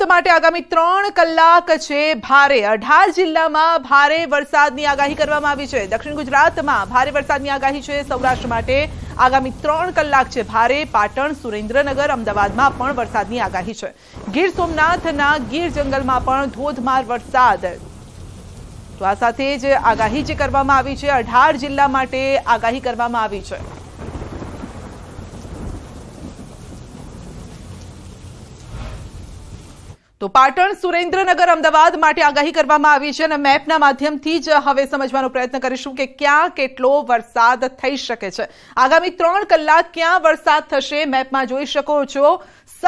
તમાટે આગામી 3 કલાક છે ભારે અઢાર જિલ્લામાં ભારે વરસાદની આગાહી કરવામાં આવી છે દક્ષિણ ગુજરાતમાં ભારે વરસાદની આગાહી છે સૌરાષ્ટ્ર માટે આગામી 3 કલાક છે ભારે પાટણ સુરેન્દ્રનગર અમદાવાદમાં પણ વરસાદની આગાહી છે ગીર સોમનાથના ગીર જંગલમાં પણ ધોધમાર વરસાદ તો આ સાથે જ આગાહી જે કરવામાં આવી છે 18 જિલ્લા માટે આગાહી કરવામાં આવી છે તો પાટણ સુરેન્દ્રનગર અમદાવાદ માટે આગાહી કરવામાં આવી છે અને મેપના માધ્યમથી જ હવે સમજવાનો પ્રયત્ન કરીશું કે ક્યાં કેટલો વરસાદ થઈ શકે છે આગામી 3 કલાક ક્યાં વરસાદ થશે મેપમાં જોઈ શકો છો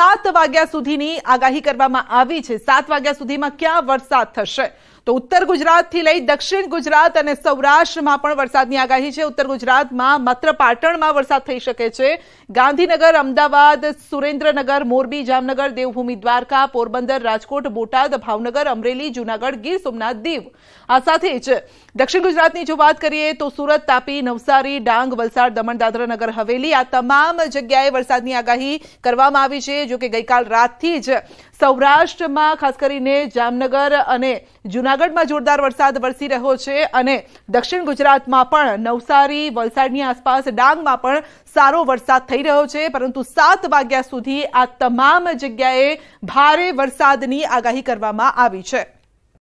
7 વાગ્યા સુધીની આગાહી કરવામાં આવી છે 7 વાગ્યા સુધીમાં ક્યાં વરસાદ થશે તો ઉત્તર ગુજરાત થી લઈ દક્ષિણ ગુજરાત અને સૌરાષ્ટ્રમાં પણ વરસાદની આગાહી છે ઉત્તર ગુજરાતમાં માત્ર પાટણમાં વરસાદ થઈ શકે છે ગાંધીનગર અમદાવાદ સુરેન્દ્રનગર મોરબી જામનગર દેવભૂમિ દ્વારકા પોરબંદર રાજકોટ બોટાદ ભાવનગર અમરેલી જૂનાગઢ ગીર સોમનાથ દીવ આ સાથે જ દક્ષિણ ગુજરાતની જો વાત કરીએ તો સુરત તાપી નવસારી ડાંગ વલસાડ દમણ દાત્રાનગર હવેલી આ તમામ જગ્યાએ વરસાદની આગાહી કરવામાં આવી છે જો કે ગઈકાલ રાત થી જ તૌરાષ્ટ્રમાં ખાસ કરીને જામનગર અને જૂનાગઢમાં જોરદાર વરસાદ વરસી રહ્યો છે અને દક્ષિણ ગુજરાતમાં પણ નવસારી વલસાડની આસપાસ ડાંગમાં પણ સારો વરસાદ થઈ રહ્યો છે પરંતુ 7 વાગ્યા સુધી આ તમામ જગ્યાએ ભારે વરસાદની આગાહી કરવામાં આવી છે